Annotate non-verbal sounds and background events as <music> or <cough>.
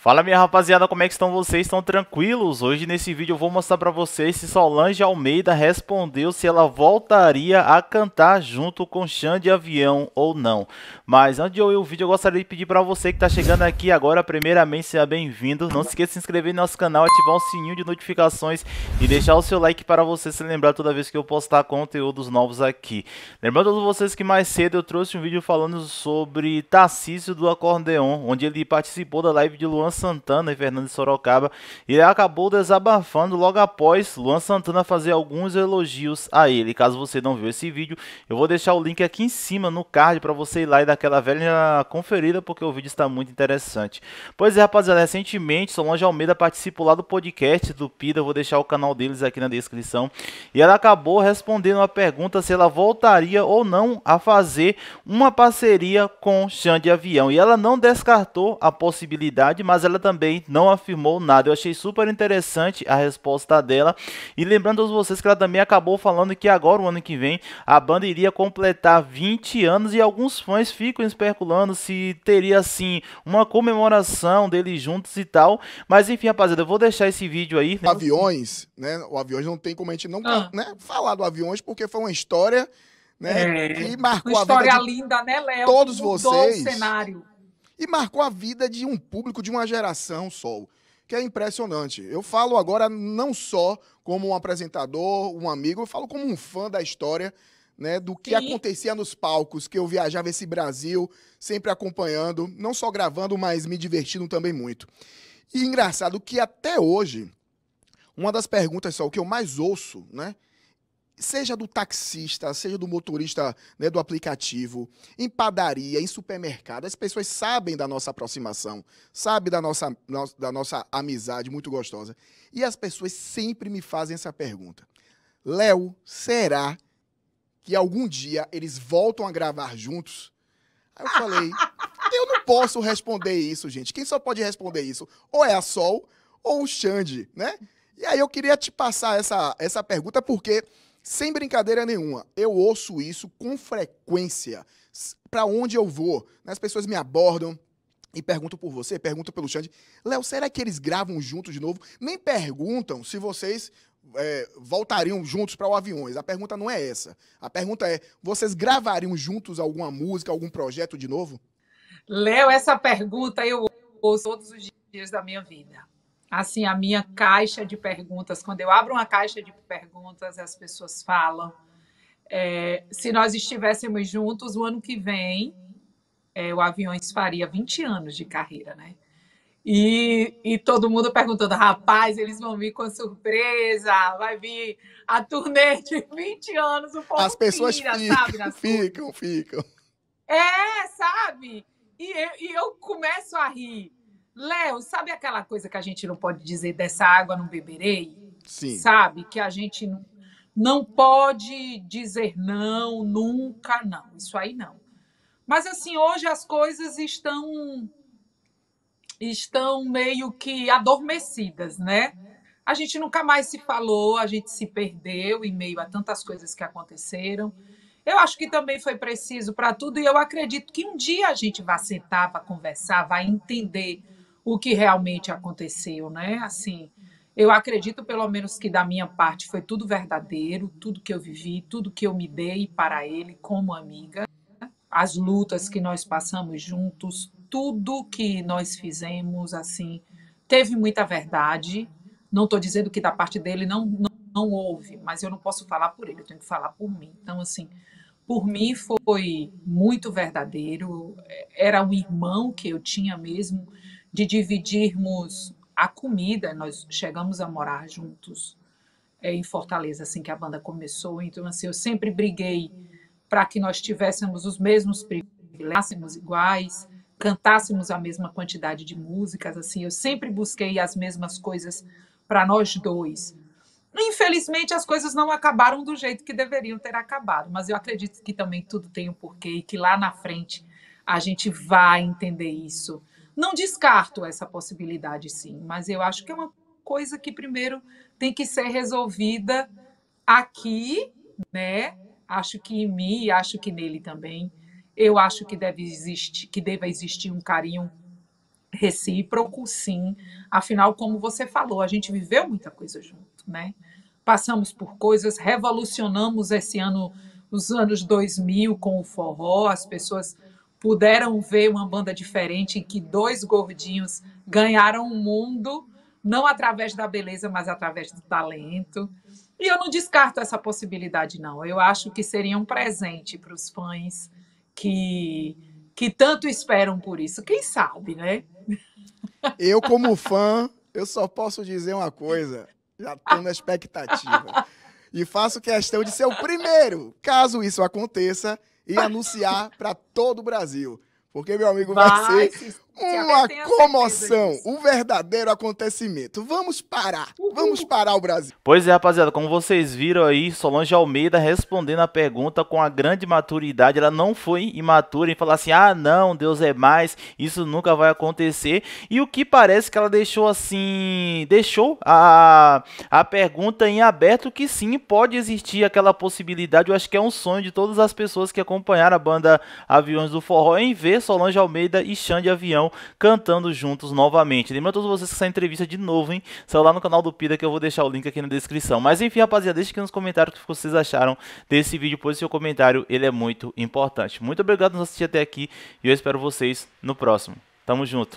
Fala minha rapaziada, como é que estão vocês? Estão tranquilos? Hoje nesse vídeo eu vou mostrar pra vocês se Solange Almeida respondeu se ela voltaria a cantar junto com Xande Avião ou não. Mas antes de eu ir o vídeo, eu gostaria de pedir pra você que tá chegando aqui agora, primeiramente seja bem-vindo. Não se esqueça de se inscrever no nosso canal, ativar o sininho de notificações e deixar o seu like para você se lembrar toda vez que eu postar conteúdos novos aqui. Lembrando a vocês que mais cedo eu trouxe um vídeo falando sobre Tarcísio do Acordeon, onde ele participou da live de Luan Luan Santana e Fernando Sorocaba e acabou desabafando logo após Luan Santana fazer alguns elogios a ele. Caso você não viu esse vídeo, eu vou deixar o link aqui em cima no card para você ir lá e dar aquela velha conferida porque o vídeo está muito interessante. Pois é, rapaziada, recentemente Solange Almeida participou lá do podcast do Pida, vou deixar o canal deles aqui na descrição, e ela acabou respondendo a pergunta se ela voltaria ou não a fazer uma parceria com Xande Avião. E ela não descartou a possibilidade, mas mas ela também não afirmou nada. Eu achei super interessante a resposta dela. E lembrando a vocês que ela também acabou falando que agora, o ano que vem, a banda iria completar 20 anos e alguns fãs ficam especulando se teria assim uma comemoração deles juntos e tal. Mas enfim, rapaziada, eu vou deixar esse vídeo aí. Né? Aviões, né? O aviões não tem como a gente não ah. né, falar do aviões, porque foi uma história né, é. que marcou uma a vida. Uma história linda, né, Léo? Todos vocês. O cenário e marcou a vida de um público de uma geração só, que é impressionante. Eu falo agora não só como um apresentador, um amigo, eu falo como um fã da história, né, do que Sim. acontecia nos palcos, que eu viajava esse Brasil, sempre acompanhando, não só gravando, mas me divertindo também muito. E engraçado que até hoje, uma das perguntas só que eu mais ouço, né, seja do taxista, seja do motorista né, do aplicativo, em padaria, em supermercado, as pessoas sabem da nossa aproximação, sabem da nossa, da nossa amizade muito gostosa. E as pessoas sempre me fazem essa pergunta: Léo, será que algum dia eles voltam a gravar juntos? Aí eu falei: <laughs> eu não posso responder isso, gente. Quem só pode responder isso? Ou é a Sol ou o Xande, né? E aí eu queria te passar essa, essa pergunta porque sem brincadeira nenhuma, eu ouço isso com frequência. Para onde eu vou? Né, as pessoas me abordam, e perguntam por você, perguntam pelo Xande. Léo, será que eles gravam juntos de novo? Nem perguntam se vocês é, voltariam juntos para o Aviões. A pergunta não é essa. A pergunta é: vocês gravariam juntos alguma música, algum projeto de novo? Léo, essa pergunta eu ouço todos os dias da minha vida assim a minha caixa de perguntas. Quando eu abro uma caixa de perguntas, as pessoas falam. É, se nós estivéssemos juntos o ano que vem, é, o Aviões faria 20 anos de carreira, né? E, e, todo mundo perguntando, rapaz, eles vão vir com surpresa, vai vir a turnê de 20 anos, o povo As pessoas pira, ficam, sabe, <laughs> ficam, ficam. É, sabe? E eu, e eu começo a rir. Léo, sabe aquela coisa que a gente não pode dizer dessa água não beberei? Sim. Sabe? Que a gente não pode dizer não, nunca não. Isso aí não. Mas assim, hoje as coisas estão estão meio que adormecidas, né? A gente nunca mais se falou, a gente se perdeu em meio a tantas coisas que aconteceram. Eu acho que também foi preciso para tudo e eu acredito que um dia a gente vai sentar, vai conversar, vai entender o que realmente aconteceu, né? Assim, eu acredito, pelo menos, que da minha parte foi tudo verdadeiro, tudo que eu vivi, tudo que eu me dei para ele como amiga, as lutas que nós passamos juntos, tudo que nós fizemos, assim, teve muita verdade. Não estou dizendo que da parte dele não, não, não houve, mas eu não posso falar por ele, eu tenho que falar por mim. Então, assim, por mim foi muito verdadeiro, era um irmão que eu tinha mesmo de dividirmos a comida. Nós chegamos a morar juntos é, em Fortaleza, assim que a banda começou. Então, assim, eu sempre briguei para que nós tivéssemos os mesmos privilégios, iguais, cantássemos a mesma quantidade de músicas. Assim, eu sempre busquei as mesmas coisas para nós dois. Infelizmente, as coisas não acabaram do jeito que deveriam ter acabado, mas eu acredito que também tudo tem um porquê e que lá na frente a gente vai entender isso não descarto essa possibilidade, sim, mas eu acho que é uma coisa que primeiro tem que ser resolvida aqui, né? Acho que em mim e acho que nele também. Eu acho que deve existir, que deva existir um carinho recíproco, sim. Afinal, como você falou, a gente viveu muita coisa junto, né? Passamos por coisas, revolucionamos esse ano, os anos 2000 com o forró, as pessoas puderam ver uma banda diferente em que dois gordinhos ganharam o mundo, não através da beleza, mas através do talento. E eu não descarto essa possibilidade, não. Eu acho que seria um presente para os fãs que, que tanto esperam por isso. Quem sabe, né? Eu, como fã, eu só posso dizer uma coisa. Já estou na expectativa. E faço questão de ser o primeiro, caso isso aconteça, e anunciar para todo o Brasil. Porque, meu amigo, vai, vai ser uma comoção, um verdadeiro acontecimento. Vamos parar, Uhul. vamos parar o Brasil. Pois é, rapaziada, como vocês viram aí, Solange Almeida respondendo a pergunta com a grande maturidade. Ela não foi imatura em falar assim: ah, não, Deus é mais, isso nunca vai acontecer. E o que parece que ela deixou assim, deixou a, a pergunta em aberto que sim, pode existir aquela possibilidade. Eu acho que é um sonho de todas as pessoas que acompanharam a banda Aviões do Forró em ver Solange Almeida e Xande Avião cantando juntos novamente. Lembra a todos vocês que essa entrevista é de novo, hein? Saiu lá no canal do Pida que eu vou deixar o link aqui na descrição. Mas enfim, rapaziada, deixa aqui nos comentários o que vocês acharam desse vídeo, pois seu comentário ele é muito importante. Muito obrigado por assistir até aqui e eu espero vocês no próximo. Tamo junto.